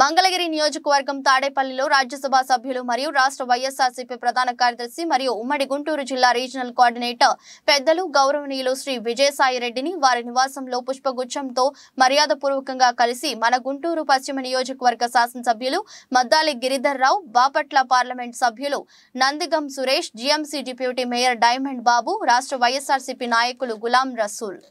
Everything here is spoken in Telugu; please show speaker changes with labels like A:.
A: మంగళగిరి నియోజకవర్గం తాడేపల్లిలో రాజ్యసభ సభ్యులు మరియు రాష్ట్ర వైఎస్ఆర్సీపీ ప్రధాన కార్యదర్శి మరియు ఉమ్మడి గుంటూరు జిల్లా రీజనల్ కోఆర్డినేటర్ పెద్దలు గౌరవనీయులు శ్రీ విజయసాయిరెడ్డిని వారి నివాసంలో పుష్పగుచ్చంతో మర్యాదపూర్వకంగా కలిసి మన గుంటూరు పశ్చిమ నియోజకవర్గ శాసనసభ్యులు మద్దాలి గిరిధర్ రావు బాపట్ల పార్లమెంట్ సభ్యులు Nandigam Suresh GMC deputy mayor Diamond Babu రాష్ట్ర వైఎస్ఆర్సీపీ నాయకులు గులాం రసూల్